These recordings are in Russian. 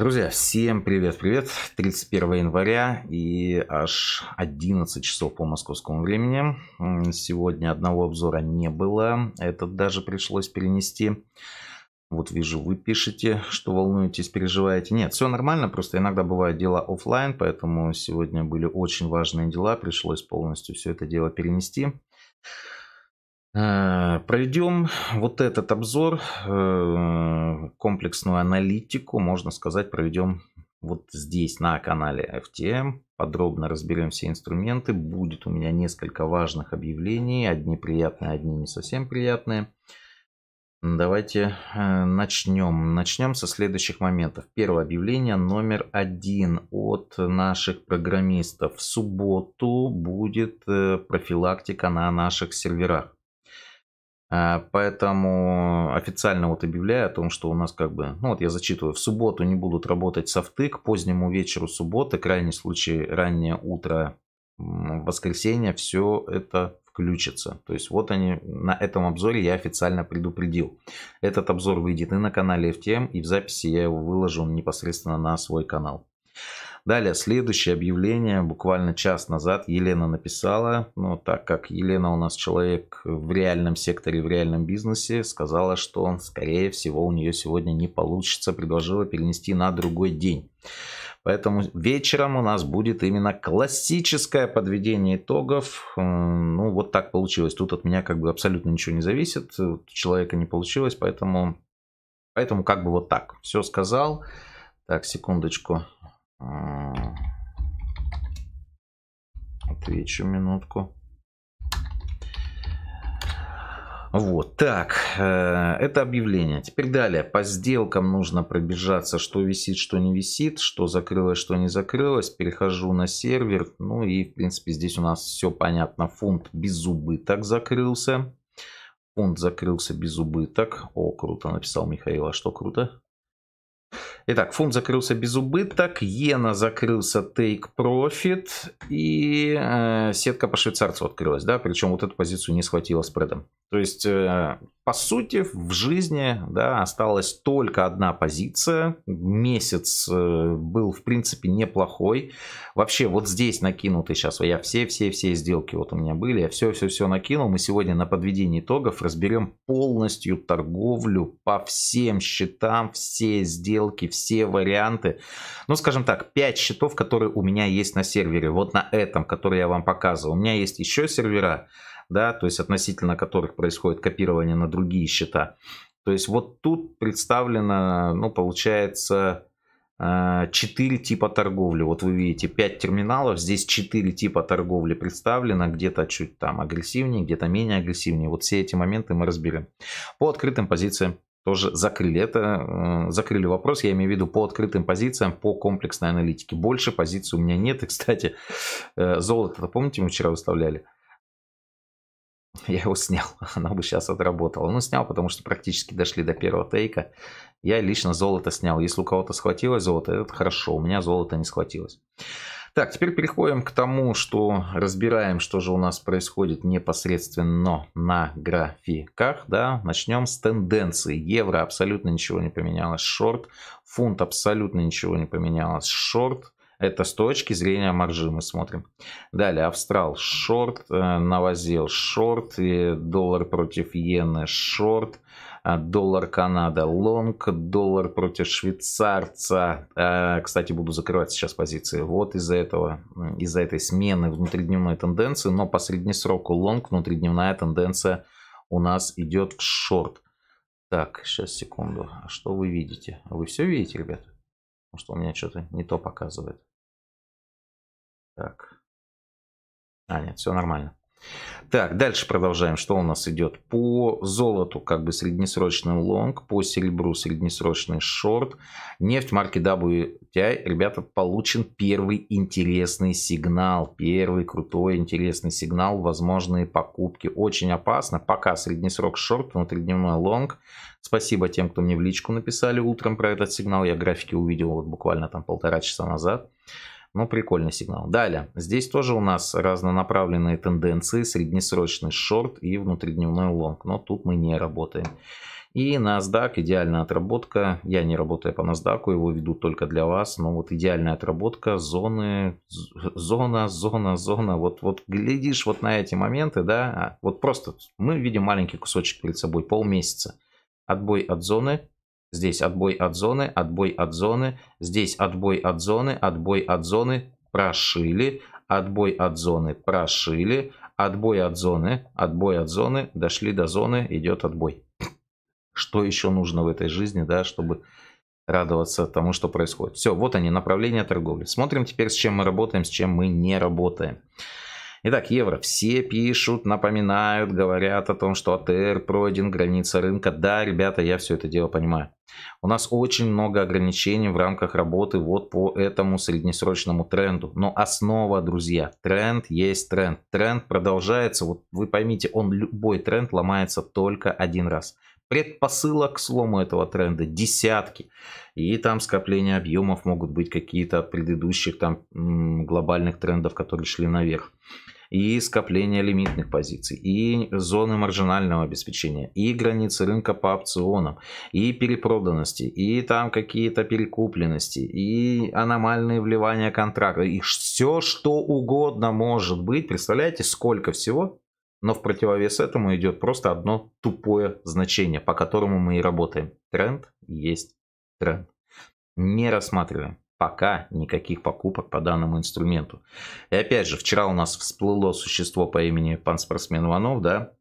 Друзья, всем привет-привет. 31 января и аж 11 часов по московскому времени. Сегодня одного обзора не было. Это даже пришлось перенести. Вот вижу, вы пишете, что волнуетесь, переживаете. Нет, все нормально, просто иногда бывают дела офлайн, поэтому сегодня были очень важные дела, пришлось полностью все это дело перенести. Э, Пройдем вот этот обзор, э, комплексную аналитику, можно сказать, проведем вот здесь на канале FTM. Подробно разберем все инструменты. Будет у меня несколько важных объявлений. Одни приятные, одни не совсем приятные. Давайте э, начнем. Начнем со следующих моментов. Первое объявление номер один от наших программистов. В субботу будет профилактика на наших серверах. А, поэтому официально вот объявляю о том, что у нас как бы, ну вот я зачитываю, в субботу не будут работать софты, к позднему вечеру субботы, крайний случай раннее утро воскресенье, все это включится. То есть вот они, на этом обзоре я официально предупредил. Этот обзор выйдет и на канале FTM, и в записи я его выложу непосредственно на свой канал. Далее, следующее объявление. Буквально час назад Елена написала, ну, так как Елена у нас человек в реальном секторе, в реальном бизнесе, сказала, что, скорее всего, у нее сегодня не получится, предложила перенести на другой день. Поэтому вечером у нас будет именно классическое подведение итогов. Э, ну, вот так получилось. Тут от меня как бы абсолютно ничего не зависит. У человека не получилось, поэтому, поэтому как бы вот так. Все сказал. Так, секундочку. А, отвечу минутку. Вот так, э, это объявление. Теперь далее, по сделкам нужно пробежаться, что висит, что не висит, что закрылось, что не закрылось. Перехожу на сервер, ну и в принципе здесь у нас все понятно. Фунт без убыток закрылся. Фунт закрылся без убыток. О, круто, написал Михаил, а что круто? Итак, фунт закрылся без убыток, иена закрылся take profit и э, сетка по швейцарцу открылась, да, причем вот эту позицию не схватила спредом. То есть э, по сути, в жизни да, осталась только одна позиция. Месяц э, был, в принципе, неплохой. Вообще, вот здесь накинуты сейчас. Я все-все-все сделки вот у меня были. Я все-все-все накинул. Мы сегодня на подведении итогов разберем полностью торговлю по всем счетам, все сделки, все варианты. Ну, скажем так, 5 счетов, которые у меня есть на сервере. Вот на этом, который я вам показывал. У меня есть еще сервера да, то есть относительно которых происходит копирование на другие счета. То есть вот тут представлено, ну, получается, 4 э, типа торговли. Вот вы видите 5 терминалов, здесь 4 типа торговли представлено, где-то чуть там агрессивнее, где-то менее агрессивнее. Вот все эти моменты мы разберем. По открытым позициям тоже закрыли это, э, закрыли вопрос, я имею в виду по открытым позициям, по комплексной аналитике. Больше позиций у меня нет, и, кстати, э, золото, помните, мы вчера выставляли? Я его снял, она бы сейчас отработала. Ну, снял, потому что практически дошли до первого тейка. Я лично золото снял. Если у кого-то схватилось золото, это хорошо. У меня золото не схватилось. Так, теперь переходим к тому, что разбираем, что же у нас происходит непосредственно на графиках. Да? Начнем с тенденции. Евро абсолютно ничего не поменялось. Шорт. Фунт абсолютно ничего не поменялось. Шорт. Это с точки зрения маржи мы смотрим. Далее, австрал шорт, э, новозел шорт, доллар против иены шорт, э, доллар Канада лонг, доллар против швейцарца. Э, кстати, буду закрывать сейчас позиции вот из-за этого, из-за этой смены внутридневной тенденции, но по среднесроку лонг внутридневная тенденция у нас идет в шорт. Так, сейчас секунду. А что вы видите? Вы все видите, ребят? Потому что у меня что-то не то показывает. Так. А, нет, все нормально. Так, дальше продолжаем. Что у нас идет? По золоту как бы среднесрочный лонг, по серебру среднесрочный шорт. нефть марки WTI. Ребята, получен первый интересный сигнал. Первый крутой интересный сигнал. Возможные покупки. Очень опасно. Пока среднесрок шорт, внутридневной лонг. Спасибо тем, кто мне в личку написали утром про этот сигнал. Я графики увидел вот буквально там полтора часа назад. Ну, прикольный сигнал. Далее. Здесь тоже у нас разнонаправленные тенденции. Среднесрочный шорт и внутридневной лонг. Но тут мы не работаем. И NASDAQ, идеальная отработка. Я не работаю по NASDAQ, его веду только для вас. Но вот идеальная отработка, зоны, зона, зона, зона. Вот, вот глядишь вот на эти моменты, да, а вот просто мы видим маленький кусочек перед собой, полмесяца. Отбой от зоны, Здесь отбой от зоны, отбой от зоны. Здесь отбой от зоны, отбой от зоны. Прошили. Отбой от зоны, прошили. Отбой от зоны, отбой от зоны. Дошли до зоны, идет отбой. Что еще нужно в этой жизни, да, чтобы радоваться тому, что происходит. Все, вот они, направления торговли. Смотрим теперь, с чем мы работаем, с чем мы не работаем. Итак, евро. Все пишут, напоминают, говорят о том, что АТР пройден, граница рынка. Да, ребята, я все это дело понимаю. У нас очень много ограничений в рамках работы вот по этому среднесрочному тренду. Но основа, друзья, тренд есть тренд. Тренд продолжается, вот вы поймите, он любой тренд ломается только один раз. Предпосылок к слому этого тренда десятки. И там скопления объемов могут быть какие-то предыдущих там глобальных трендов, которые шли наверх и скопление лимитных позиций, и зоны маржинального обеспечения, и границы рынка по опционам, и перепроданности, и там какие-то перекупленности, и аномальные вливания контракта, и все что угодно может быть. Представляете, сколько всего? Но в противовес этому идет просто одно тупое значение, по которому мы и работаем. Тренд есть тренд. Не рассматриваем пока никаких покупок по данному инструменту. И опять же, вчера у нас всплыло существо по имени пан спортсмен Иванов, да,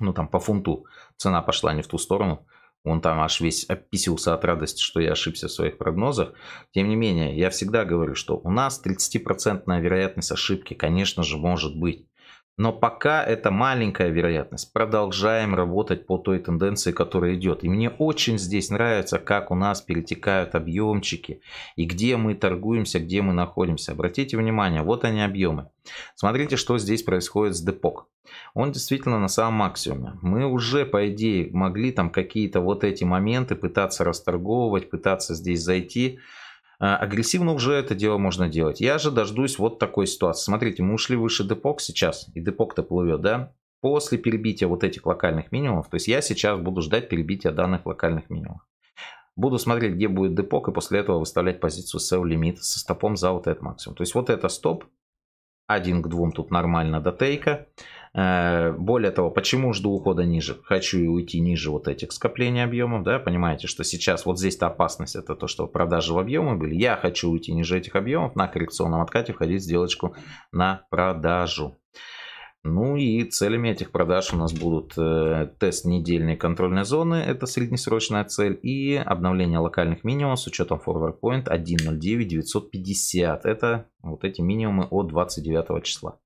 ну там по фунту цена пошла не в ту сторону, он там аж весь описился от радости, что я ошибся в своих прогнозах. Тем не менее, я всегда говорю, что у нас 30% вероятность ошибки, конечно же, может быть. Но пока это маленькая вероятность. Продолжаем работать по той тенденции, которая идет. И мне очень здесь нравится, как у нас перетекают объемчики. И где мы торгуемся, где мы находимся. Обратите внимание, вот они объемы. Смотрите, что здесь происходит с депок. Он действительно на самом максимуме. Мы уже, по идее, могли там какие-то вот эти моменты пытаться расторговывать, пытаться здесь зайти. А, агрессивно уже это дело можно делать. Я же дождусь вот такой ситуации. Смотрите, мы ушли выше депок сейчас, и депок-то плывет, да? После перебития вот этих локальных минимумов, то есть я сейчас буду ждать перебития данных локальных минимумов. Буду смотреть, где будет депок, и после этого выставлять позицию sell limit со стопом за вот этот максимум. То есть вот это стоп, один к двум тут нормально до тейка. Э, более того, почему жду ухода ниже? Хочу и уйти ниже вот этих скоплений объемов, да, понимаете, что сейчас вот здесь-то опасность, это то, что продажи в объемы были. Я хочу уйти ниже этих объемов, на коррекционном откате входить в сделочку на продажу. Ну и целями этих продаж у нас будут э, тест недельной контрольной зоны, это среднесрочная цель, и обновление локальных минимумов с учетом forward point 1.09.950. Это вот эти минимумы от 29 числа.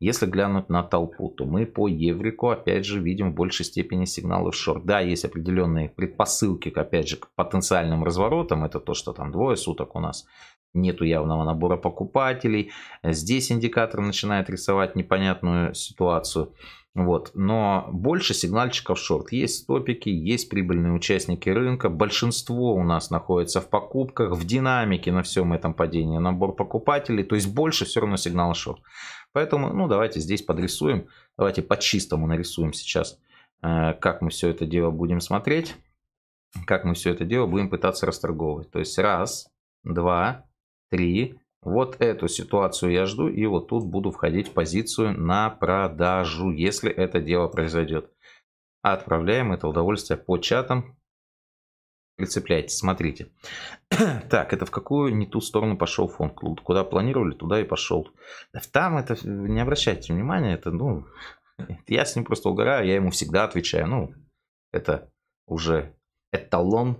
Если глянуть на толпу, то мы по Еврику, опять же, видим в большей степени сигналы в шорт. Да, есть определенные предпосылки, опять же, к потенциальным разворотам. Это то, что там двое суток у нас нету явного набора покупателей. Здесь индикатор начинает рисовать непонятную ситуацию. Вот. Но больше сигнальщиков шорт. Есть стопики, есть прибыльные участники рынка. Большинство у нас находится в покупках, в динамике на всем этом падении. Набор покупателей. То есть больше все равно сигнал шорт. Поэтому ну, давайте здесь подрисуем. Давайте по-чистому нарисуем сейчас, э, как мы все это дело будем смотреть. Как мы все это дело будем пытаться расторговывать. То есть раз, два, три, вот эту ситуацию я жду и вот тут буду входить в позицию на продажу, если это дело произойдет. Отправляем это удовольствие по чатам. Прицепляйтесь, смотрите. так, это в какую не ту сторону пошел фонд? Куда планировали, туда и пошел. Там это, не обращайте внимания, это, ну, я с ним просто угораю, я ему всегда отвечаю. Ну, это уже эталон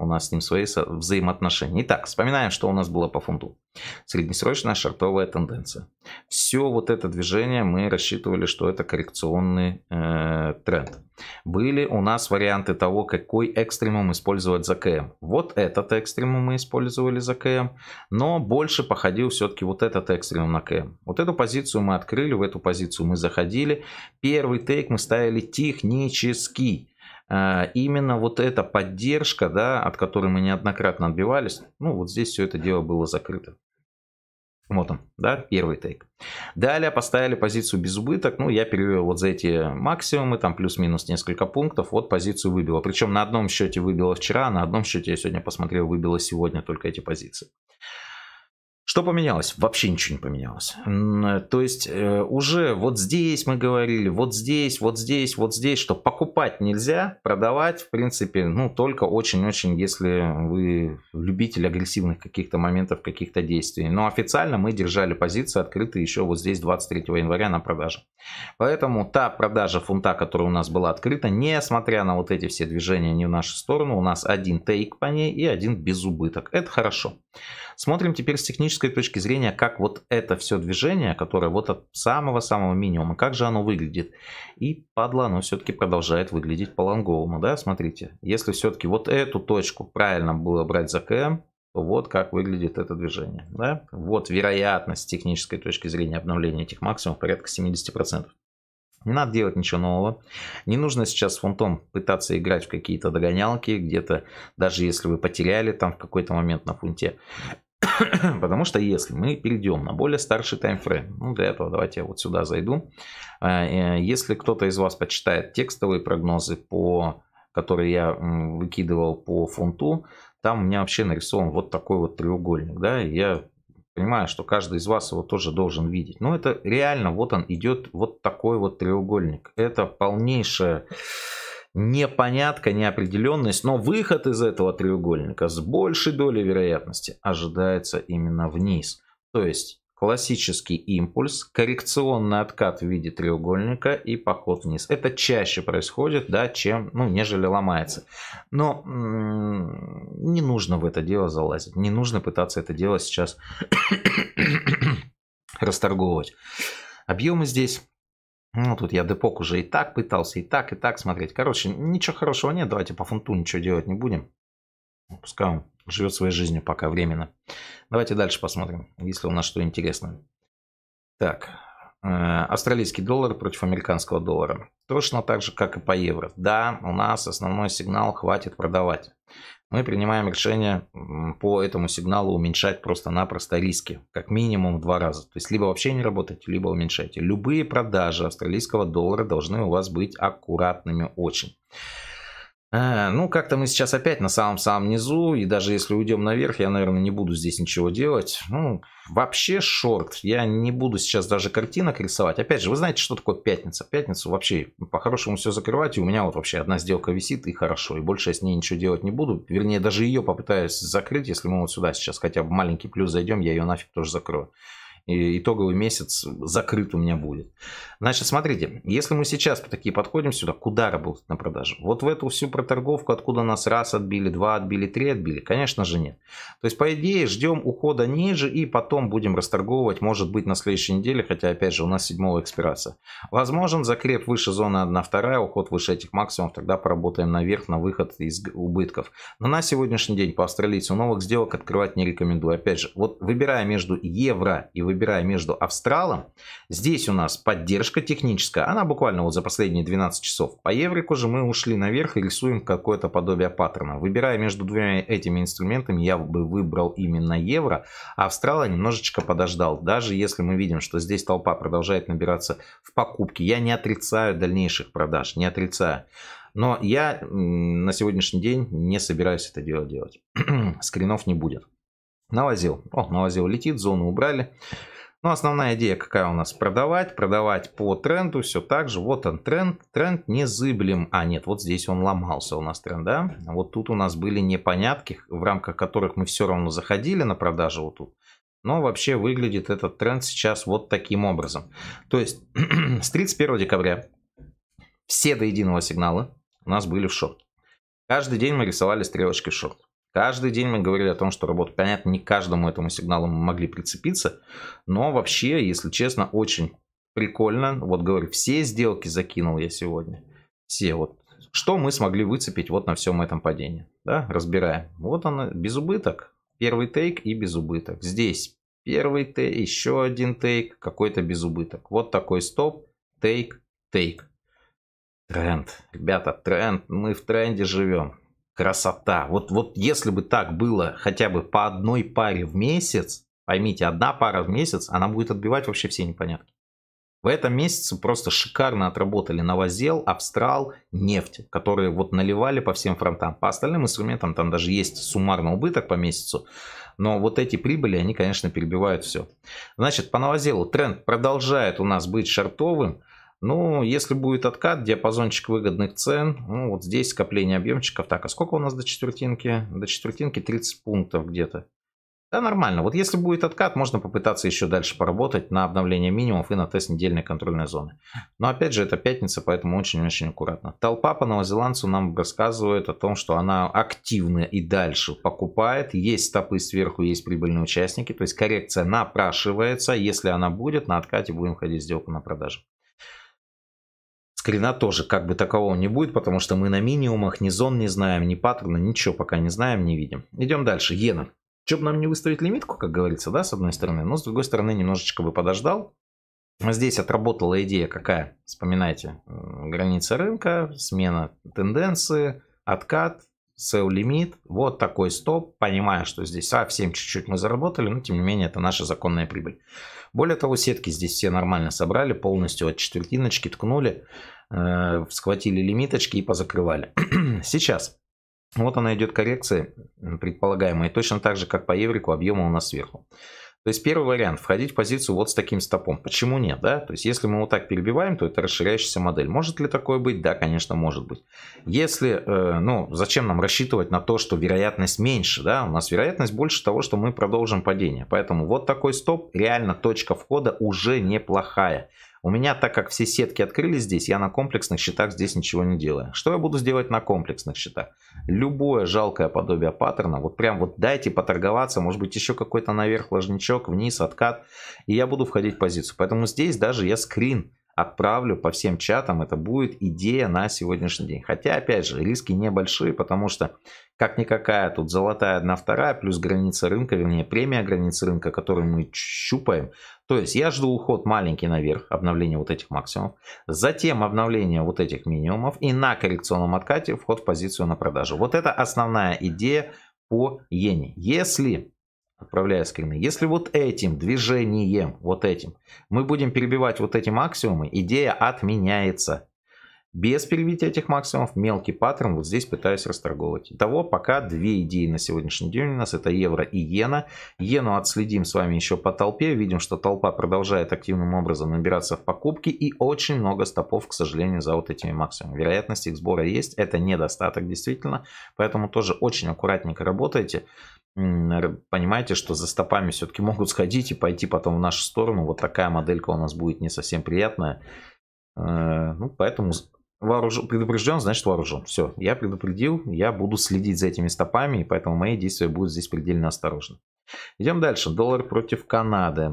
у нас с ним свои взаимоотношения. Итак, вспоминаем, что у нас было по фунту. Среднесрочная шортовая тенденция. Все вот это движение мы рассчитывали, что это коррекционный э, тренд. Были у нас варианты того, какой экстремум использовать за КМ. Вот этот экстремум мы использовали за КМ, но больше походил все-таки вот этот экстремум на КМ. Вот эту позицию мы открыли, в эту позицию мы заходили. Первый тейк мы ставили технический а, именно вот эта поддержка, да, от которой мы неоднократно отбивались, ну вот здесь все это дело было закрыто. Вот он, да, первый тейк. Далее поставили позицию без убыток. Ну, я перевел вот за эти максимумы, там плюс-минус несколько пунктов. Вот позицию выбило. Причем на одном счете выбило вчера, на одном счете я сегодня посмотрел, выбило сегодня только эти позиции. Что поменялось? Вообще ничего не поменялось. То есть э, уже вот здесь мы говорили, вот здесь, вот здесь, вот здесь, что покупать нельзя, продавать, в принципе, ну только очень-очень, если вы любитель агрессивных каких-то моментов, каких-то действий. Но официально мы держали позиции открытые еще вот здесь 23 января на продаже. Поэтому та продажа фунта, которая у нас была открыта, несмотря на вот эти все движения не в нашу сторону, у нас один тейк по ней и один без убыток. Это хорошо. Смотрим теперь с технической точки зрения, как вот это все движение, которое вот от самого-самого минимума, как же оно выглядит. И падла, оно все-таки продолжает выглядеть по лонговому, да, смотрите. Если все-таки вот эту точку правильно было брать за КМ, то вот как выглядит это движение, да. Вот вероятность с технической точки зрения обновления этих максимумов порядка 70%. Не надо делать ничего нового. Не нужно сейчас фунтом пытаться играть в какие-то догонялки, где-то даже если вы потеряли там в какой-то момент на фунте. Потому что если мы перейдем на более старший таймфрейм, ну для этого давайте я вот сюда зайду. А, э, если кто-то из вас почитает текстовые прогнозы, по, которые я выкидывал по фунту, там у меня вообще нарисован вот такой вот треугольник. Да? я понимаю, что каждый из вас его тоже должен видеть. Но это реально, вот он идет, вот такой вот треугольник. Это полнейшее непонятка, неопределенность, но выход из этого треугольника с большей долей вероятности ожидается именно вниз. То есть классический импульс, коррекционный откат в виде треугольника и поход вниз. Это чаще происходит, да, чем, ну, нежели ломается. Но не нужно в это дело залазить, не нужно пытаться это дело сейчас расторговывать. Объемы здесь ну, тут я депок уже и так пытался, и так, и так смотреть. Короче, ничего хорошего нет. Давайте по фунту ничего делать не будем. Пускай он живет своей жизнью пока временно. Давайте дальше посмотрим, если у нас что интересное. Так, э, австралийский доллар против американского доллара. Точно так же, как и по евро. Да, у нас основной сигнал хватит продавать мы принимаем решение по этому сигналу уменьшать просто-напросто риски, как минимум в два раза. То есть либо вообще не работать, либо уменьшаете. Любые продажи австралийского доллара должны у вас быть аккуратными очень. А, ну, как-то мы сейчас опять на самом-самом низу, и даже если уйдем наверх, я, наверное, не буду здесь ничего делать. Ну, вообще шорт. Я не буду сейчас даже картинок рисовать. Опять же, вы знаете, что такое пятница? Пятницу вообще по-хорошему все закрывать, и у меня вот вообще одна сделка висит, и хорошо. И больше я с ней ничего делать не буду. Вернее, даже ее попытаюсь закрыть, если мы вот сюда сейчас хотя бы маленький плюс зайдем, я ее нафиг тоже закрою итоговый месяц закрыт у меня будет. Значит, смотрите, если мы сейчас такие подходим сюда, куда работать на продаже? Вот в эту всю проторговку, откуда нас раз отбили, два отбили, три отбили? Конечно же нет. То есть, по идее, ждем ухода ниже и потом будем расторговывать, может быть, на следующей неделе, хотя, опять же, у нас седьмого экспирация. Возможен закреп выше зоны 1-2, уход выше этих максимумов, тогда поработаем наверх на выход из убытков. Но на сегодняшний день по австралийцу новых сделок открывать не рекомендую. Опять же, вот выбирая между евро и выбирая выбирая между австралом. Здесь у нас поддержка техническая. Она буквально вот за последние 12 часов. По еврику же мы ушли наверх и рисуем какое-то подобие паттерна. Выбирая между двумя этими инструментами, я бы выбрал именно евро. А австрала немножечко подождал. Даже если мы видим, что здесь толпа продолжает набираться в покупке. Я не отрицаю дальнейших продаж. Не отрицаю. Но я на сегодняшний день не собираюсь это дело делать. Скринов не будет. Навозил. О, навозил летит, зону убрали. Но ну, основная идея какая у нас? Продавать, продавать по тренду, все так же. Вот он тренд, тренд незыблем. А нет, вот здесь он ломался у нас тренд, да? Вот тут у нас были непонятки, в рамках которых мы все равно заходили на продажу вот тут. Но вообще выглядит этот тренд сейчас вот таким образом. То есть с 31 декабря все до единого сигнала у нас были в шорт. Каждый день мы рисовали стрелочки в шорт. Каждый день мы говорили о том, что работа, понятно, не к каждому этому сигналу мы могли прицепиться, но вообще, если честно, очень прикольно. Вот говорю, все сделки закинул я сегодня. Все вот. Что мы смогли выцепить вот на всем этом падении? Да, разбираем. Вот он, без убыток. Первый тейк и без убыток. Здесь первый тейк, еще один тейк, какой-то без убыток. Вот такой стоп, тейк, тейк. Тренд. Ребята, тренд. Мы в тренде живем. Красота. Вот, вот если бы так было хотя бы по одной паре в месяц, поймите, одна пара в месяц, она будет отбивать вообще все непонятки. В этом месяце просто шикарно отработали новозел, абстрал, нефть, которые вот наливали по всем фронтам. По остальным инструментам там даже есть суммарный убыток по месяцу, но вот эти прибыли, они, конечно, перебивают все. Значит, по новозелу тренд продолжает у нас быть шартовым. Ну, если будет откат, диапазончик выгодных цен, ну, вот здесь скопление объемчиков. Так, а сколько у нас до четвертинки? До четвертинки 30 пунктов где-то. Да, нормально. Вот если будет откат, можно попытаться еще дальше поработать на обновление минимумов и на тест недельной контрольной зоны. Но опять же, это пятница, поэтому очень-очень аккуратно. Толпа по новозеландцу нам рассказывает о том, что она активно и дальше покупает. Есть стопы сверху, есть прибыльные участники. То есть коррекция напрашивается. Если она будет, на откате будем ходить сделку на продажу скрина тоже как бы такового не будет, потому что мы на минимумах ни зон не знаем, ни паттерна, ничего пока не знаем, не видим. Идем дальше. Иена. Че бы нам не выставить лимитку, как говорится, да, с одной стороны, но с другой стороны немножечко бы подождал. Здесь отработала идея какая, вспоминайте, э, граница рынка, смена тенденции, откат, sell лимит, вот такой стоп, понимая, что здесь совсем чуть-чуть мы заработали, но тем не менее это наша законная прибыль. Более того, сетки здесь все нормально собрали, полностью от четвертиночки ткнули, э, схватили лимиточки и позакрывали. Сейчас вот она идет коррекция предполагаемая, точно так же, как по еврику, объема у нас сверху. То есть первый вариант, входить в позицию вот с таким стопом. Почему нет, да? То есть если мы вот так перебиваем, то это расширяющаяся модель. Может ли такое быть? Да, конечно, может быть. Если, э, ну, зачем нам рассчитывать на то, что вероятность меньше, да? У нас вероятность больше того, что мы продолжим падение. Поэтому вот такой стоп, реально точка входа уже неплохая. У меня, так как все сетки открылись здесь, я на комплексных счетах здесь ничего не делаю. Что я буду сделать на комплексных счетах? Любое жалкое подобие паттерна, вот прям вот дайте поторговаться, может быть еще какой-то наверх ложничок, вниз, откат, и я буду входить в позицию. Поэтому здесь даже я скрин отправлю по всем чатам, это будет идея на сегодняшний день. Хотя, опять же, риски небольшие, потому что как никакая тут золотая одна вторая плюс граница рынка, вернее премия границы рынка, которую мы щупаем. То есть я жду уход маленький наверх, обновление вот этих максимумов, затем обновление вот этих минимумов и на коррекционном откате вход в позицию на продажу. Вот это основная идея по иене. Если отправляя скрины. Если вот этим движением, вот этим, мы будем перебивать вот эти максимумы, идея отменяется. Без перебития этих максимумов мелкий паттерн вот здесь пытаюсь расторговать. Того пока две идеи на сегодняшний день у нас. Это евро и иена. Иену отследим с вами еще по толпе. Видим, что толпа продолжает активным образом набираться в покупки. И очень много стопов, к сожалению, за вот этими максимумами. Вероятность их сбора есть. Это недостаток действительно. Поэтому тоже очень аккуратненько работайте понимаете, что за стопами все-таки могут сходить и пойти потом в нашу сторону. Вот такая моделька у нас будет не совсем приятная. Э, ну, поэтому вооруж... предупрежден, значит вооружен. Все, я предупредил, я буду следить за этими стопами, и поэтому мои действия будут здесь предельно осторожны. Идем дальше. Доллар против Канады.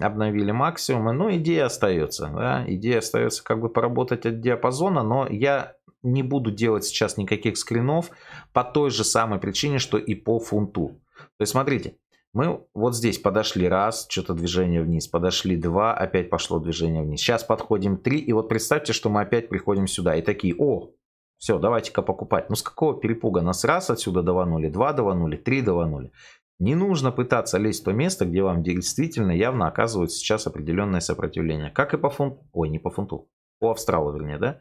Обновили максимумы. Ну, идея остается. Да? Идея остается как бы поработать от диапазона, но я не буду делать сейчас никаких скринов по той же самой причине, что и по фунту. То есть смотрите, мы вот здесь подошли раз, что-то движение вниз, подошли два, опять пошло движение вниз. Сейчас подходим три, и вот представьте, что мы опять приходим сюда и такие, о, все, давайте-ка покупать. Ну с какого перепуга нас раз отсюда даванули, два даванули, три даванули. Не нужно пытаться лезть в то место, где вам действительно явно оказывают сейчас определенное сопротивление. Как и по фунту, ой, не по фунту, по австралу вернее, да?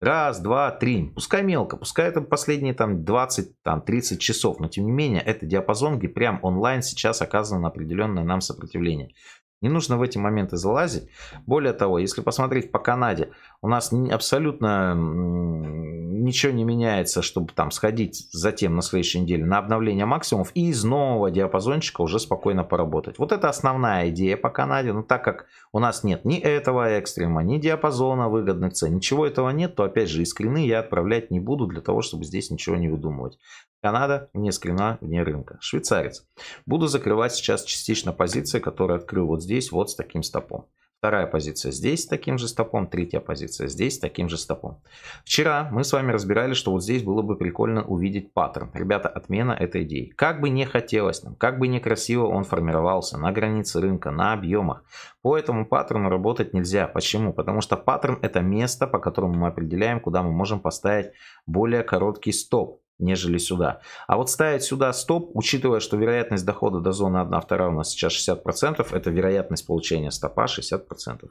Раз, два, три. Пускай мелко, пускай это последние там 20-30 там, 30 часов, но тем не менее это диапазон, где прям онлайн сейчас оказано на определенное нам сопротивление. Не нужно в эти моменты залазить. Более того, если посмотреть по Канаде, у нас абсолютно ничего не меняется, чтобы там сходить затем на следующей неделе на обновление максимумов и из нового диапазончика уже спокойно поработать. Вот это основная идея по Канаде, но так как у нас нет ни этого экстрема, ни диапазона выгодных цен, ничего этого нет, то опять же искренне я отправлять не буду для того, чтобы здесь ничего не выдумывать. Канада не скрена вне рынка. Швейцарец. Буду закрывать сейчас частично позиции, которые открыл вот здесь, вот с таким стопом. Вторая позиция здесь с таким же стопом, третья позиция здесь с таким же стопом. Вчера мы с вами разбирали, что вот здесь было бы прикольно увидеть паттерн. Ребята, отмена этой идеи. Как бы не хотелось нам, как бы некрасиво он формировался на границе рынка, на объемах, по этому паттерну работать нельзя. Почему? Потому что паттерн это место, по которому мы определяем, куда мы можем поставить более короткий стоп нежели сюда. А вот ставить сюда стоп, учитывая, что вероятность дохода до зоны 1, 2 у нас сейчас 60%, это вероятность получения стопа 60%.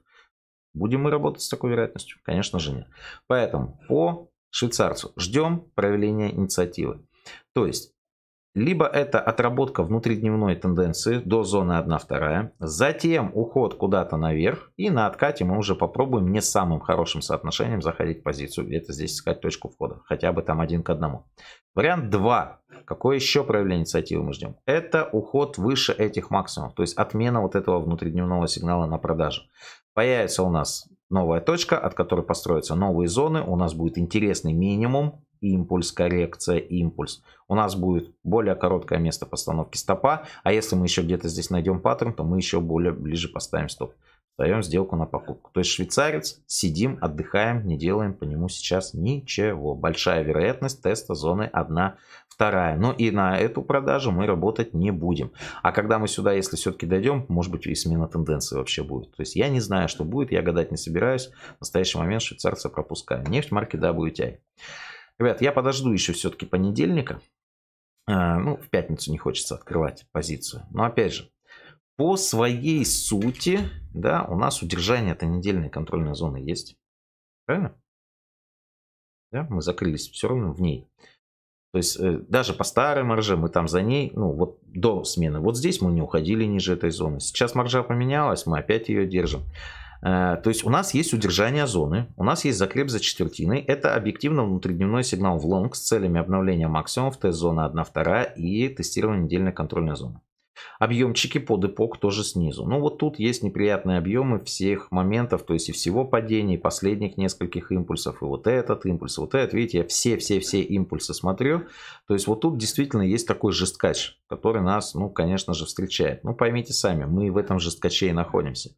Будем мы работать с такой вероятностью? Конечно же нет. Поэтому по швейцарцу ждем проявления инициативы. То есть либо это отработка внутридневной тенденции до зоны 1-2, затем уход куда-то наверх, и на откате мы уже попробуем не самым хорошим соотношением заходить в позицию, где-то здесь искать точку входа, хотя бы там один к одному. Вариант 2. Какое еще проявление инициативы мы ждем? Это уход выше этих максимумов, то есть отмена вот этого внутридневного сигнала на продажу. Появится у нас новая точка, от которой построятся новые зоны, у нас будет интересный минимум, импульс, коррекция, импульс. У нас будет более короткое место постановки стопа, а если мы еще где-то здесь найдем паттерн, то мы еще более ближе поставим стоп. Даем сделку на покупку. То есть швейцарец, сидим, отдыхаем, не делаем по нему сейчас ничего. Большая вероятность теста зоны 1, 2. Ну и на эту продажу мы работать не будем. А когда мы сюда, если все-таки дойдем, может быть и смена тенденции вообще будет. То есть я не знаю, что будет, я гадать не собираюсь. В настоящий момент швейцарца пропускаю. Нефть марки WTI. Ребят, я подожду еще все-таки понедельника. А, ну, в пятницу не хочется открывать позицию. Но опять же, по своей сути, да, у нас удержание этой недельной контрольной зоны есть. Правильно? Да, мы закрылись все равно в ней. То есть э, даже по старой марже мы там за ней, ну вот до смены, вот здесь мы не уходили ниже этой зоны. Сейчас маржа поменялась, мы опять ее держим. Э, то есть у нас есть удержание зоны, у нас есть закреп за четвертиной. Это объективно внутридневной сигнал в лонг с целями обновления максимумов, тест-зона 1-2 и тестирование недельной контрольной зоны. Объемчики под эпок тоже снизу. Ну вот тут есть неприятные объемы всех моментов, то есть и всего падения, и последних нескольких импульсов, и вот этот импульс, вот этот. Видите, я все-все-все импульсы смотрю. То есть вот тут действительно есть такой жесткач, который нас, ну, конечно же, встречает. Ну, поймите сами, мы в этом жесткаче и находимся.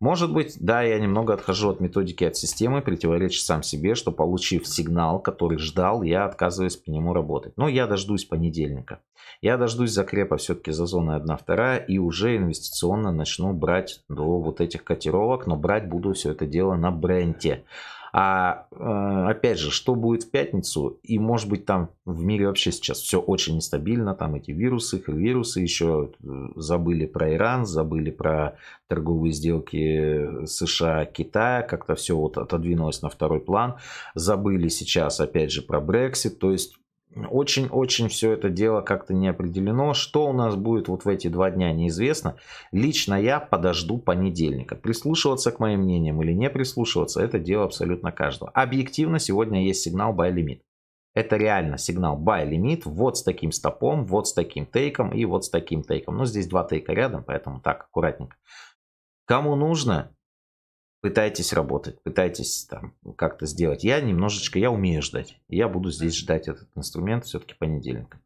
Может быть, да, я немного отхожу от методики, от системы, противоречу сам себе, что получив сигнал, который ждал, я отказываюсь по нему работать. Но я дождусь понедельника. Я дождусь закрепа все-таки за зоной одна вторая, и уже инвестиционно начну брать до вот этих котировок, но брать буду все это дело на бренте. А э, опять же, что будет в пятницу? И может быть там в мире вообще сейчас все очень нестабильно, там эти вирусы, вирусы еще э, забыли про Иран, забыли про торговые сделки э, США, Китая, как-то все вот отодвинулось на второй план, забыли сейчас опять же про Брексит, то есть очень-очень все это дело как-то не определено. Что у нас будет вот в эти два дня, неизвестно. Лично я подожду понедельника. Прислушиваться к моим мнениям или не прислушиваться, это дело абсолютно каждого. Объективно сегодня есть сигнал buy limit. Это реально сигнал buy limit вот с таким стопом, вот с таким тейком и вот с таким тейком. Но здесь два тейка рядом, поэтому так, аккуратненько. Кому нужно, пытайтесь работать, пытайтесь там как-то сделать. Я немножечко, я умею ждать. Я буду здесь ждать этот инструмент все-таки понедельником.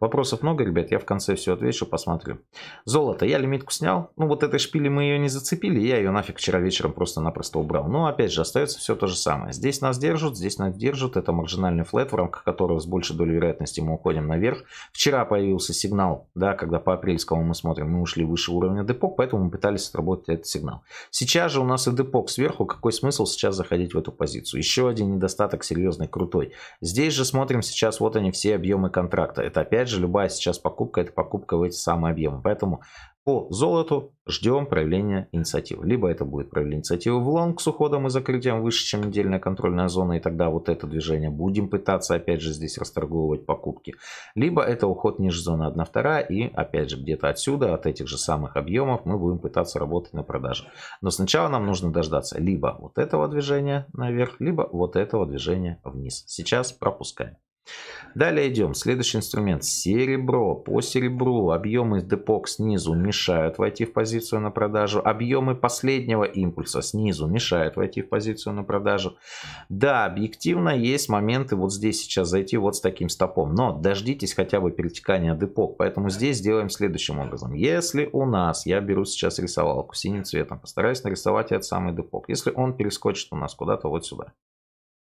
Вопросов много, ребят, я в конце все отвечу, посмотрю. Золото, я лимитку снял. Ну, вот этой шпили мы ее не зацепили, я ее нафиг вчера вечером просто-напросто убрал. Но, ну, опять же, остается все то же самое. Здесь нас держат, здесь нас держат. Это маржинальный флет, в рамках которого с большей долей вероятности мы уходим наверх. Вчера появился сигнал, да, когда по апрельскому мы смотрим, мы ушли выше уровня депок, поэтому мы пытались отработать этот сигнал. Сейчас же у нас и депок сверху, какой смысл сейчас заходить в эту позицию? Еще один недостаток серьезный, крутой. Здесь же смотрим сейчас, вот они все объемы контракта это опять же любая сейчас покупка, это покупка в эти самые объемы. Поэтому по золоту ждем проявления инициативы. Либо это будет проявление инициативы в лонг с уходом и закрытием выше, чем недельная контрольная зона, и тогда вот это движение будем пытаться опять же здесь расторговывать покупки. Либо это уход ниже зоны 1-2, и опять же где-то отсюда, от этих же самых объемов, мы будем пытаться работать на продаже. Но сначала нам нужно дождаться либо вот этого движения наверх, либо вот этого движения вниз. Сейчас пропускаем. Далее идем. Следующий инструмент. Серебро. По серебру объемы депок снизу мешают войти в позицию на продажу. Объемы последнего импульса снизу мешают войти в позицию на продажу. Да, объективно есть моменты вот здесь сейчас зайти вот с таким стопом. Но дождитесь хотя бы перетекания депок. Поэтому здесь сделаем следующим образом. Если у нас, я беру сейчас рисовалку синим цветом, постараюсь нарисовать этот самый депок. Если он перескочит у нас куда-то вот сюда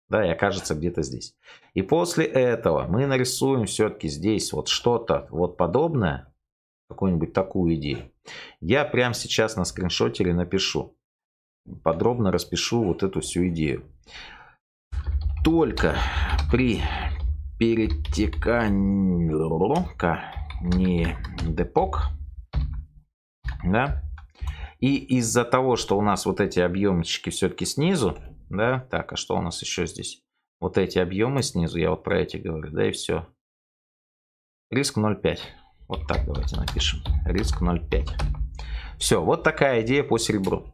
да, и окажется где-то здесь. И после этого мы нарисуем все-таки здесь вот что-то вот подобное, какую-нибудь такую идею. Я прямо сейчас на скриншотере напишу, подробно распишу вот эту всю идею. Только при перетекании депок, да, и из-за того, что у нас вот эти объемчики все-таки снизу, да, так, а что у нас еще здесь? Вот эти объемы снизу, я вот про эти говорю, да, и все. Риск 0,5. Вот так давайте напишем. Риск 0,5. Все, вот такая идея по серебру.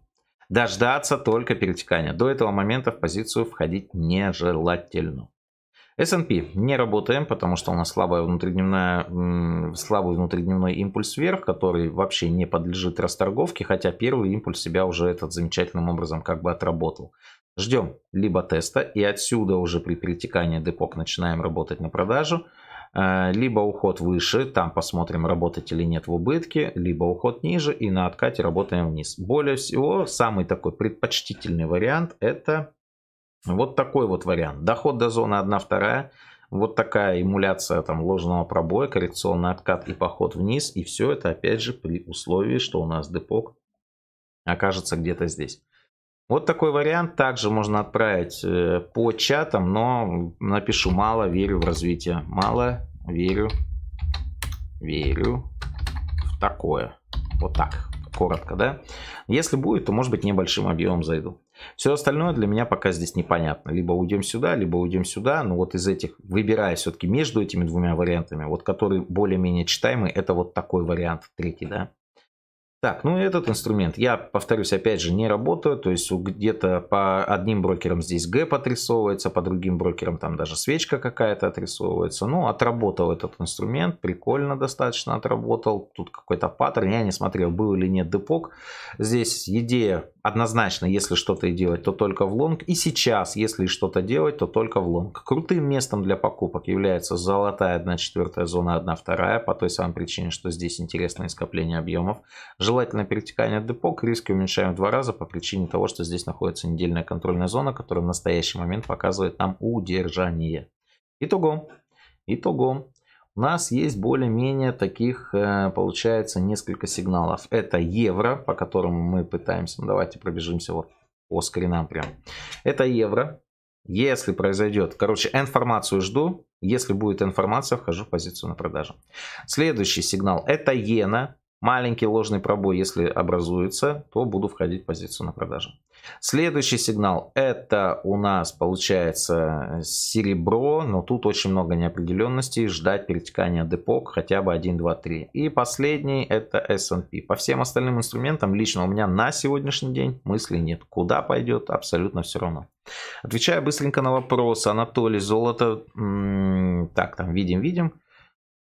Дождаться только перетекания. До этого момента в позицию входить нежелательно. S&P не работаем, потому что у нас слабая внутридневная, слабый внутридневной импульс вверх, который вообще не подлежит расторговке, хотя первый импульс себя уже этот замечательным образом как бы отработал. Ждем либо теста и отсюда уже при перетекании депок начинаем работать на продажу, э, либо уход выше, там посмотрим, работать или нет в убытке, либо уход ниже и на откате работаем вниз. Более всего, самый такой предпочтительный вариант это вот такой вот вариант. Доход до зоны 1-2, вот такая эмуляция там ложного пробоя, коррекционный откат и поход вниз. И все это опять же при условии, что у нас депок окажется где-то здесь. Вот такой вариант также можно отправить э, по чатам, но напишу «мало верю в развитие». «Мало верю, верю в такое». Вот так, коротко, да? Если будет, то, может быть, небольшим объемом зайду. Все остальное для меня пока здесь непонятно. Либо уйдем сюда, либо уйдем сюда. Но вот из этих, выбирая все-таки между этими двумя вариантами, вот который более-менее читаемый, это вот такой вариант, третий, да? Так, ну этот инструмент, я повторюсь, опять же, не работаю, то есть где-то по одним брокерам здесь гэп отрисовывается, по другим брокерам там даже свечка какая-то отрисовывается. Ну, отработал этот инструмент, прикольно достаточно отработал, тут какой-то паттерн, я не смотрел, был или нет депок. Здесь идея однозначно, если что-то и делать, то только в лонг. И сейчас, если что-то делать, то только в лонг. Крутым местом для покупок является золотая 1 четвертая зона, 1 вторая, по той самой причине, что здесь интересное скопление объемов. Желательно перетекание депо, риски уменьшаем в два раза по причине того, что здесь находится недельная контрольная зона, которая в настоящий момент показывает нам удержание. Итого, итого у нас есть более-менее таких, э, получается, несколько сигналов. Это евро, по которому мы пытаемся, ну, давайте пробежимся вот по скринам прям. Это евро. Если произойдет, короче, информацию жду. Если будет информация, вхожу в позицию на продажу. Следующий сигнал это иена. Маленький ложный пробой, если образуется, то буду входить в позицию на продажу. Следующий сигнал это у нас получается серебро, но тут очень много неопределенностей, ждать перетекания депок хотя бы 1, 2, 3. И последний это S&P. По всем остальным инструментам лично у меня на сегодняшний день мыслей нет. Куда пойдет, абсолютно все равно. Отвечая быстренько на вопрос, Анатолий, золото, так, там, видим, видим.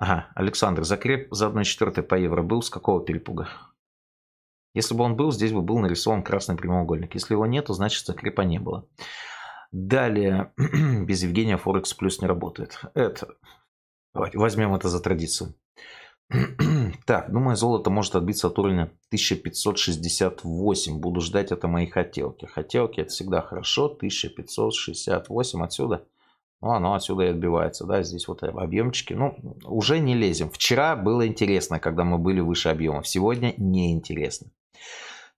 Ага, Александр, закреп за 1,4 по евро был с какого перепуга? Если бы он был, здесь бы был нарисован красный прямоугольник. Если его нету, значит закрепа не было. Далее, без Евгения Форекс плюс не работает. Это, давайте возьмем это за традицию. так, думаю, золото может отбиться от уровня 1568. Буду ждать это мои хотелки. Хотелки это всегда хорошо. 1568 отсюда. А, ну, оно отсюда и отбивается, да, здесь вот объемчики, ну, уже не лезем. Вчера было интересно, когда мы были выше объемов, сегодня неинтересно.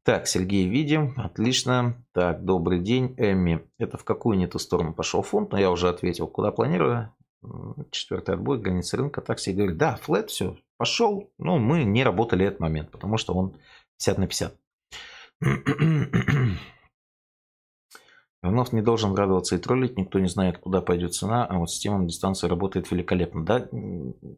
Так, Сергей, видим, отлично. Так, добрый день, Эми. Это в какую не ту сторону пошел фунт, но ну, я уже ответил, куда планирую. Четвертый отбой, граница рынка, так все говорят, да, флет, все, пошел. Ну, мы не работали этот момент, потому что он 50 на 50. Иванов не должен радоваться и троллить, никто не знает, куда пойдет цена, а вот система на дистанции работает великолепно. Да,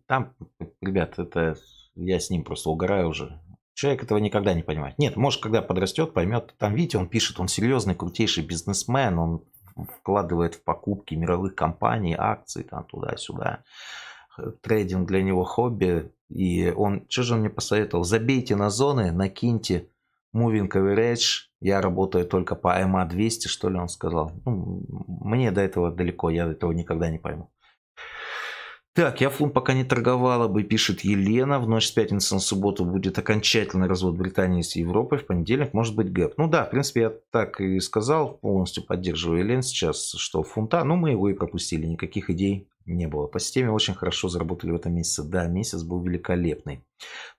там, ребят, это я с ним просто угораю уже. Человек этого никогда не понимает. Нет, может, когда подрастет, поймет. Там, видите, он пишет, он серьезный, крутейший бизнесмен, он вкладывает в покупки мировых компаний, акции там, туда-сюда. Трейдинг для него хобби. И он, что же он мне посоветовал? Забейте на зоны, накиньте moving average, я работаю только по МА-200, что ли, он сказал. Ну, мне до этого далеко, я этого никогда не пойму. Так, я фунт пока не торговала бы, пишет Елена. В ночь с пятницы на субботу будет окончательный развод Британии с Европой. В понедельник может быть гэп. Ну да, в принципе, я так и сказал. Полностью поддерживаю Елен сейчас, что фунта. Ну, мы его и пропустили. Никаких идей не было. По системе очень хорошо заработали в этом месяце. Да, месяц был великолепный.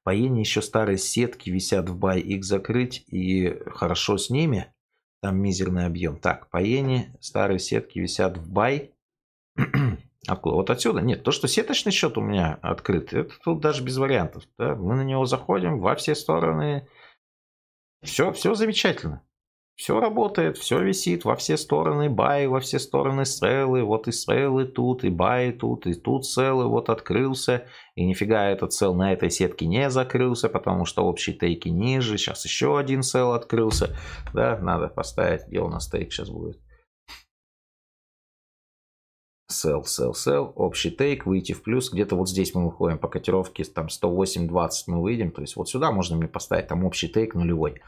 По еще старые сетки висят в бай, их закрыть и хорошо с ними. Там мизерный объем. Так, по старые сетки висят в бай. Откуда? Вот отсюда. Нет, то, что сеточный счет у меня открыт, это тут даже без вариантов. Да? Мы на него заходим во все стороны. Все, все замечательно. Все работает, все висит во все стороны баи, во все стороны стрелы. Вот и стрелы тут, и баи тут, и тут целы. Вот открылся. И нифига этот цел на этой сетке не закрылся, потому что общий тейки ниже. Сейчас еще один цел открылся. Да, надо поставить, где у нас тейк сейчас будет. Sell, sell, sell, общий тейк, выйти в плюс. Где-то вот здесь мы выходим по котировке, там 108.20 мы выйдем. То есть вот сюда можно мне поставить, там общий тейк нулевой.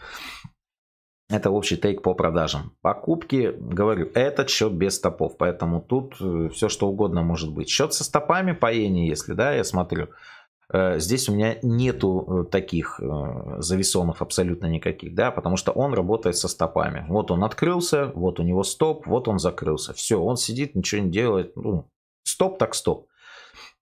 Это общий тейк по продажам. Покупки, говорю, этот счет без стопов. Поэтому тут э, все что угодно может быть. Счет со стопами поение, если, да, я смотрю. Э, здесь у меня нету э, таких зависонов абсолютно никаких, да, потому что он работает со стопами. Вот он открылся, вот у него стоп, вот он закрылся. Все, он сидит, ничего не делает. Ну, стоп так стоп.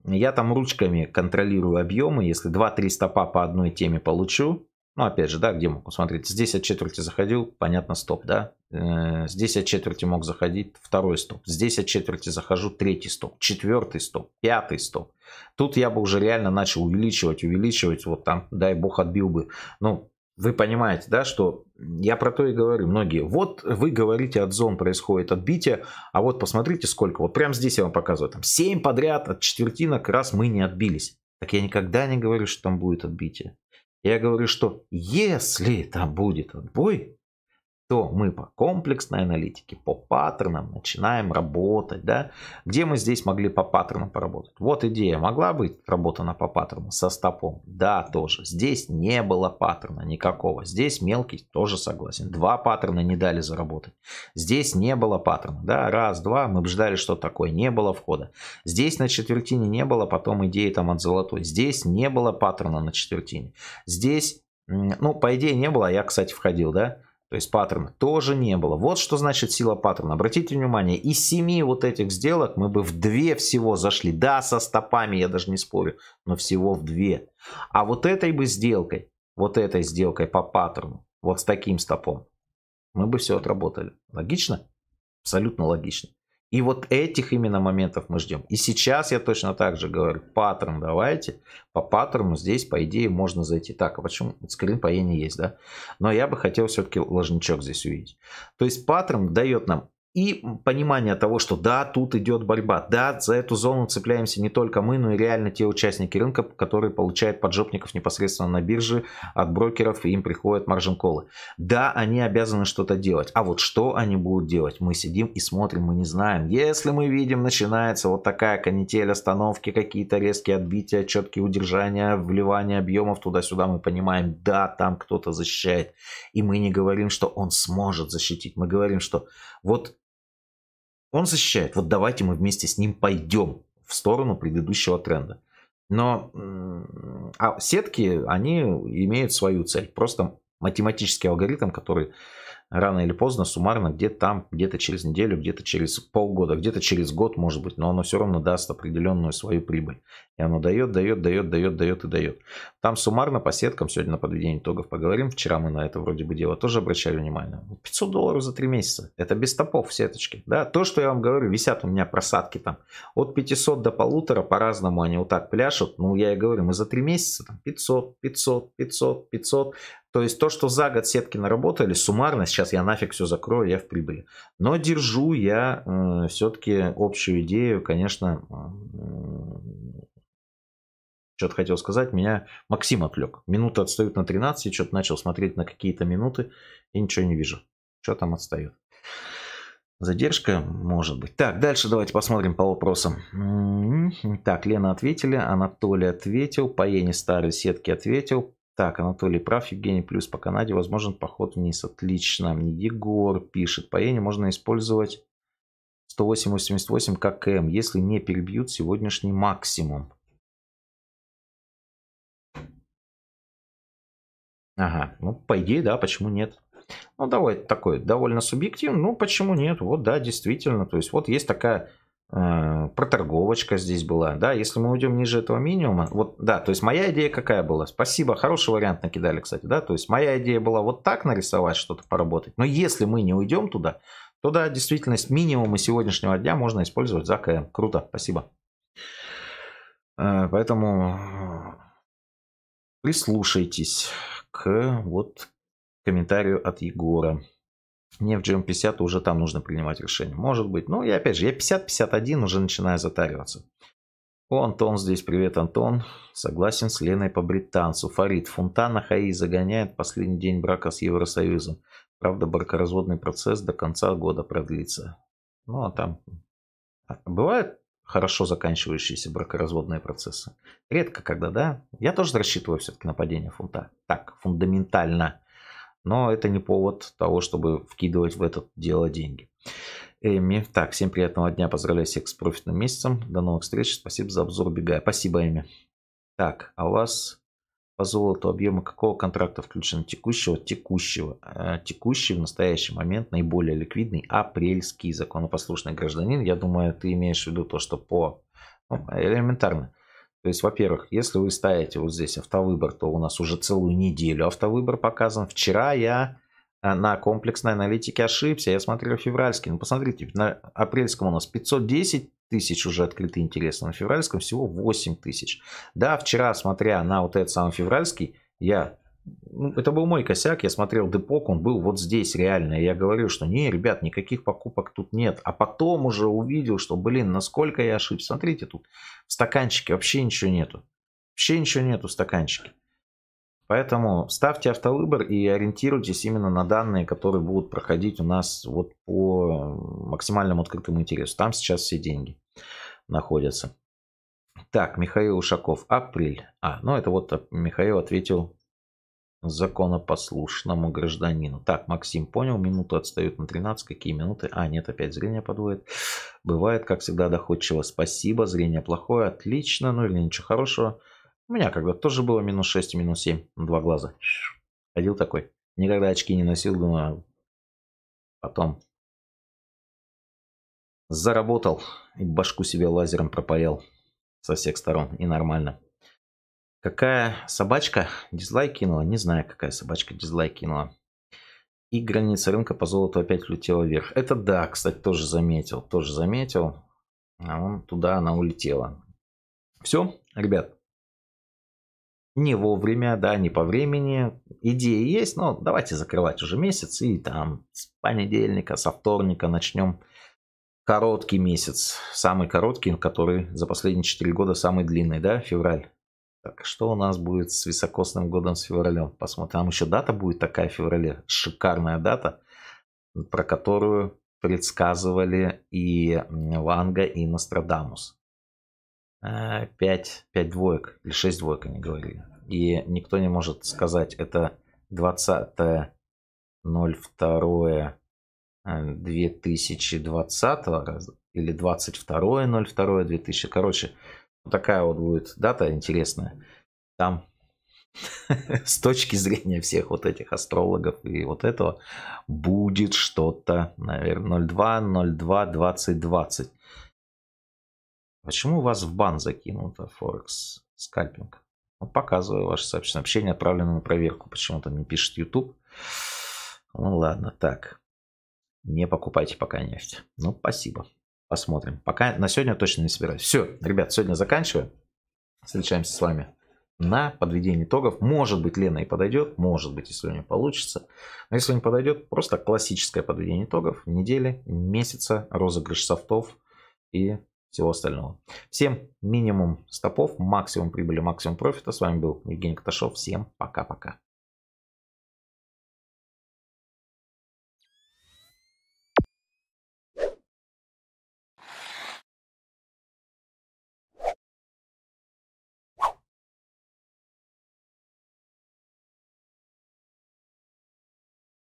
Я там ручками контролирую объемы. Если 2-3 стопа по одной теме получу, ну, опять же, да, где мог смотреть? Здесь от четверти заходил, понятно, стоп, да? Э, здесь от четверти мог заходить, второй стоп. Здесь от четверти захожу, третий стоп, четвертый стоп, пятый стоп. Тут я бы уже реально начал увеличивать, увеличивать, вот там, дай бог, отбил бы. Ну, вы понимаете, да, что я про то и говорю, многие. Вот вы говорите, от зон происходит отбитие, а вот посмотрите сколько, вот прямо здесь я вам показываю, там 7 подряд от четвертинок раз мы не отбились. Так я никогда не говорю, что там будет отбитие. Я говорю, что если там будет отбой, то мы по комплексной аналитике, по паттернам начинаем работать, да. Где мы здесь могли по паттернам поработать? Вот идея могла быть работана по паттерну со стопом? Да, тоже. Здесь не было паттерна никакого. Здесь мелкий, тоже согласен. Два паттерна не дали заработать. Здесь не было паттерна, да. Раз, два, мы бы ждали, что такое. Не было входа. Здесь на четвертине не было, потом идеи там от золотой. Здесь не было паттерна на четвертине. Здесь ну, по идее не было, а я, кстати, входил, да. То есть паттерна тоже не было. Вот что значит сила паттерна. Обратите внимание, из семи вот этих сделок мы бы в две всего зашли. Да, со стопами, я даже не спорю, но всего в две. А вот этой бы сделкой, вот этой сделкой по паттерну, вот с таким стопом, мы бы все отработали. Логично? Абсолютно логично. И вот этих именно моментов мы ждем. И сейчас я точно так же говорю, паттерн давайте. По паттерну здесь, по идее, можно зайти. Так, а почему? Скрин по не есть, да? Но я бы хотел все-таки ложничок здесь увидеть. То есть паттерн дает нам и понимание того, что да, тут идет борьба, да, за эту зону цепляемся не только мы, но и реально те участники рынка, которые получают поджопников непосредственно на бирже от брокеров, и им приходят маржин-колы. Да, они обязаны что-то делать, а вот что они будут делать, мы сидим и смотрим, мы не знаем. Если мы видим, начинается вот такая канитель, остановки, какие-то резкие отбития, четкие удержания, вливание объемов туда-сюда, мы понимаем, да, там кто-то защищает, и мы не говорим, что он сможет защитить, мы говорим, что вот он защищает. Вот давайте мы вместе с ним пойдем в сторону предыдущего тренда. Но а сетки, они имеют свою цель. Просто математический алгоритм, который рано или поздно, суммарно, где-то там, где-то через неделю, где-то через полгода, где-то через год, может быть, но оно все равно даст определенную свою прибыль. И оно дает, дает, дает, дает, дает и дает. Там суммарно по сеткам, сегодня на подведение итогов поговорим, вчера мы на это вроде бы дело тоже обращали внимание. 500 долларов за 3 месяца, это без топов сеточки. Да, то, что я вам говорю, висят у меня просадки там от 500 до полутора, по-разному они вот так пляшут. Ну, я и говорю, мы за 3 месяца там 500, 500, 500, 500, то есть то, что за год сетки наработали, суммарно сейчас я нафиг все закрою, я в прибыли. Но держу я э, все-таки общую идею, конечно, э, что-то хотел сказать, меня Максим отвлек. Минуты отстают на 13, что-то начал смотреть на какие-то минуты и ничего не вижу. Что там отстает? Задержка, может быть. Так, дальше давайте посмотрим по вопросам. Так, Лена ответили, Анатолий ответил, по Ене старой сетки ответил, так, Анатолий прав, Евгений плюс по Канаде, возможен поход вниз. Отлично. Егор пишет, по иене можно использовать 108.88 ККМ, если не перебьют сегодняшний максимум. Ага, ну по идее, да, почему нет? Ну давай такой, довольно субъективно, ну почему нет? Вот да, действительно, то есть вот есть такая Э, проторговочка здесь была, да, если мы уйдем ниже этого минимума, вот, да, то есть моя идея какая была, спасибо, хороший вариант накидали, кстати, да, то есть моя идея была вот так нарисовать что-то, поработать, но если мы не уйдем туда, то да, действительность минимума сегодняшнего дня можно использовать за КМ, круто, спасибо. Э, поэтому прислушайтесь к вот комментарию от Егора. Не в GM50 уже там нужно принимать решение. Может быть. Ну, я опять же, я 50-51 уже начинаю затариваться. О, Антон здесь. Привет, Антон. Согласен с Леной по британцу. Фарид. Фунтана Хаи загоняет последний день брака с Евросоюзом. Правда, бракоразводный процесс до конца года продлится. Ну, а там... А, бывают хорошо заканчивающиеся бракоразводные процессы? Редко когда, да? Я тоже рассчитываю все-таки на падение фунта. Так, фундаментально. Но это не повод того, чтобы вкидывать в это дело деньги. Эми. Так, всем приятного дня. Поздравляю всех с профитным месяцем. До новых встреч. Спасибо за обзор. Бегая. Спасибо, Эми. Так, а у вас по золоту объема какого контракта включен текущего? Текущего. Э, текущий в настоящий момент наиболее ликвидный апрельский законопослушный гражданин. Я думаю, ты имеешь в виду то, что по... Ну, элементарно. То есть, во-первых, если вы ставите вот здесь автовыбор, то у нас уже целую неделю автовыбор показан. Вчера я э, на комплексной аналитике ошибся. Я смотрел февральский. Ну, посмотрите, на апрельском у нас 510 тысяч уже открыты интересно, на февральском всего 8 тысяч. Да, вчера, смотря на вот этот самый февральский, я ну, это был мой косяк, я смотрел депок, он был вот здесь реально. Я говорил, что не, ребят, никаких покупок тут нет. А потом уже увидел, что, блин, насколько я ошибся. Смотрите, тут в стаканчике вообще ничего нету. Вообще ничего нету в стаканчике. Поэтому ставьте автовыбор и ориентируйтесь именно на данные, которые будут проходить у нас вот по максимальному открытому интересу. Там сейчас все деньги находятся. Так, Михаил Ушаков, апрель. А, ну это вот э, Михаил ответил законопослушному гражданину. Так, Максим понял, минуты отстают на 13, какие минуты? А, нет, опять зрение подводит. Бывает, как всегда, доходчиво, спасибо, зрение плохое, отлично, ну или ничего хорошего. У меня когда-то тоже было минус 6 и минус 7, два глаза. Ходил такой. Никогда очки не носил, думаю, потом заработал и башку себе лазером пропаял со всех сторон и нормально. Какая собачка дизлайк кинула? Не знаю, какая собачка дизлайк кинула. И граница рынка по золоту опять летела вверх. Это да, кстати, тоже заметил. Тоже заметил. А он туда она улетела. Все, ребят. Не вовремя, да, не по времени. Идеи есть, но давайте закрывать уже месяц. И там с понедельника, со вторника начнем короткий месяц. Самый короткий, который за последние 4 года самый длинный, да, февраль. Так, что у нас будет с високосным годом, с февралем? Посмотрим. Там еще дата будет такая в феврале. Шикарная дата, про которую предсказывали и Ланга, и Нострадамус. Э, пять, пять двоек, или шесть двоек они говорили. И никто не может сказать, это 20.02.2020 э, или 22.02.2000. Короче, такая вот будет дата интересная. Там с точки зрения всех вот этих астрологов и вот этого будет что-то, наверное, 02, 02, 20, 20. Почему вас в бан закинуто, Форекс, скальпинг? Вот показываю ваше сообщение. Сообщение отправлено на проверку. Почему-то не пишет YouTube. Ну ладно, так. Не покупайте пока нефть. Ну, спасибо. Посмотрим. Пока на сегодня точно не собираюсь. Все, ребят, сегодня заканчиваю. Встречаемся с вами на подведение итогов. Может быть, Лена и подойдет, может быть, если у нее получится. Но если не подойдет, просто классическое подведение итогов недели, месяца, розыгрыш софтов и всего остального. Всем минимум стопов, максимум прибыли, максимум профита. С вами был Евгений Каташов. Всем пока-пока.